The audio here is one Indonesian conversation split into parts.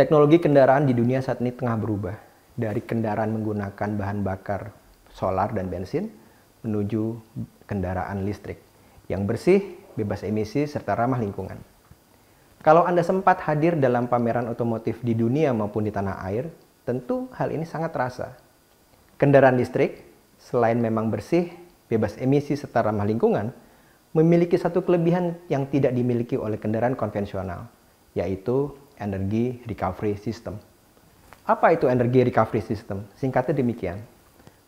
Teknologi kendaraan di dunia saat ini tengah berubah dari kendaraan menggunakan bahan bakar solar dan bensin menuju kendaraan listrik yang bersih, bebas emisi, serta ramah lingkungan. Kalau Anda sempat hadir dalam pameran otomotif di dunia maupun di tanah air, tentu hal ini sangat terasa. Kendaraan listrik, selain memang bersih, bebas emisi, serta ramah lingkungan, memiliki satu kelebihan yang tidak dimiliki oleh kendaraan konvensional, yaitu Energi Recovery System. Apa itu Energi Recovery System? Singkatnya demikian.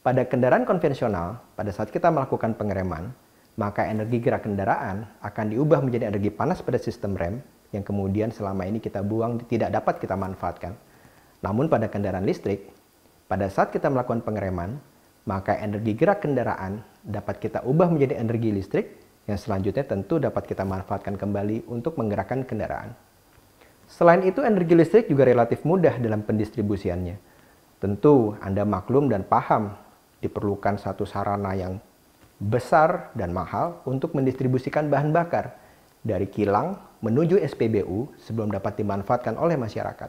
Pada kendaraan konvensional, pada saat kita melakukan pengereman, maka energi gerak kendaraan akan diubah menjadi energi panas pada sistem rem yang kemudian selama ini kita buang tidak dapat kita manfaatkan. Namun pada kendaraan listrik, pada saat kita melakukan pengereman, maka energi gerak kendaraan dapat kita ubah menjadi energi listrik yang selanjutnya tentu dapat kita manfaatkan kembali untuk menggerakkan kendaraan. Selain itu, energi listrik juga relatif mudah dalam pendistribusiannya. Tentu Anda maklum dan paham diperlukan satu sarana yang besar dan mahal untuk mendistribusikan bahan bakar dari kilang menuju SPBU sebelum dapat dimanfaatkan oleh masyarakat.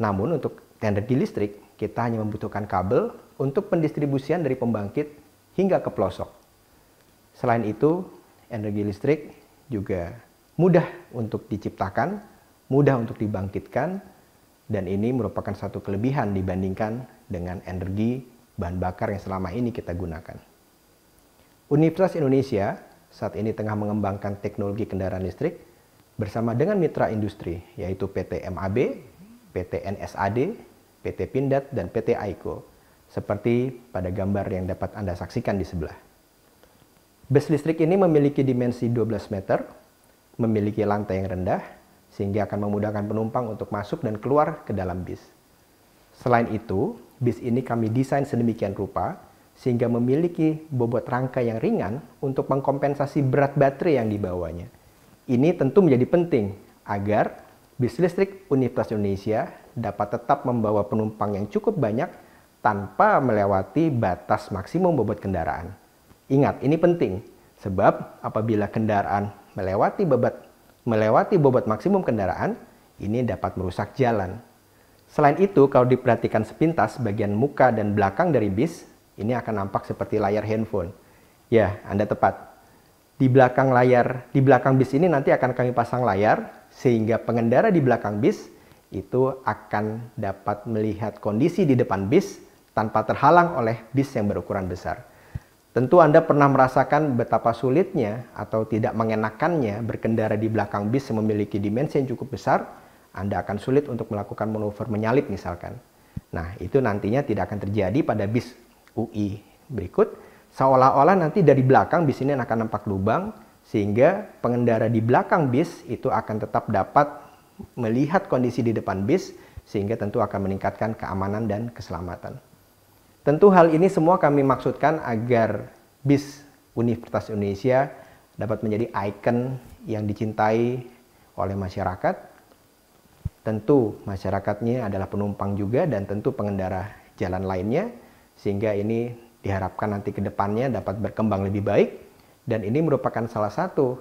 Namun untuk energi listrik, kita hanya membutuhkan kabel untuk pendistribusian dari pembangkit hingga ke pelosok. Selain itu, energi listrik juga mudah untuk diciptakan mudah untuk dibangkitkan dan ini merupakan satu kelebihan dibandingkan dengan energi bahan bakar yang selama ini kita gunakan. Universitas Indonesia saat ini tengah mengembangkan teknologi kendaraan listrik bersama dengan mitra industri yaitu PT MAB, PT NSAD, PT Pindad, dan PT AIKO seperti pada gambar yang dapat Anda saksikan di sebelah. Bus listrik ini memiliki dimensi 12 meter, memiliki lantai yang rendah, sehingga akan memudahkan penumpang untuk masuk dan keluar ke dalam bis. Selain itu, bis ini kami desain sedemikian rupa sehingga memiliki bobot rangka yang ringan untuk mengkompensasi berat baterai yang dibawanya. Ini tentu menjadi penting agar bis listrik Universitas Indonesia dapat tetap membawa penumpang yang cukup banyak tanpa melewati batas maksimum bobot kendaraan. Ingat, ini penting sebab apabila kendaraan melewati bobot melewati bobot maksimum kendaraan, ini dapat merusak jalan. Selain itu, kalau diperhatikan sepintas bagian muka dan belakang dari bis, ini akan nampak seperti layar handphone. Ya, Anda tepat. Di belakang layar, di belakang bis ini nanti akan kami pasang layar sehingga pengendara di belakang bis itu akan dapat melihat kondisi di depan bis tanpa terhalang oleh bis yang berukuran besar. Tentu Anda pernah merasakan betapa sulitnya atau tidak mengenakannya berkendara di belakang bis yang memiliki dimensi yang cukup besar, Anda akan sulit untuk melakukan manuver menyalip misalkan. Nah, itu nantinya tidak akan terjadi pada bis UI berikut. Seolah-olah nanti dari belakang bis ini akan nampak lubang, sehingga pengendara di belakang bis itu akan tetap dapat melihat kondisi di depan bis, sehingga tentu akan meningkatkan keamanan dan keselamatan. Tentu hal ini semua kami maksudkan agar BIS Universitas Indonesia dapat menjadi ikon yang dicintai oleh masyarakat. Tentu masyarakatnya adalah penumpang juga dan tentu pengendara jalan lainnya sehingga ini diharapkan nanti ke depannya dapat berkembang lebih baik dan ini merupakan salah satu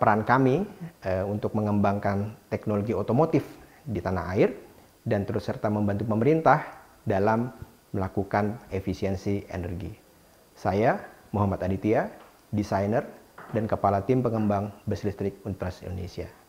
peran kami eh, untuk mengembangkan teknologi otomotif di tanah air dan terus serta membantu pemerintah dalam melakukan efisiensi energi. Saya Muhammad Aditya, desainer dan kepala tim pengembang bus listrik Untras Indonesia.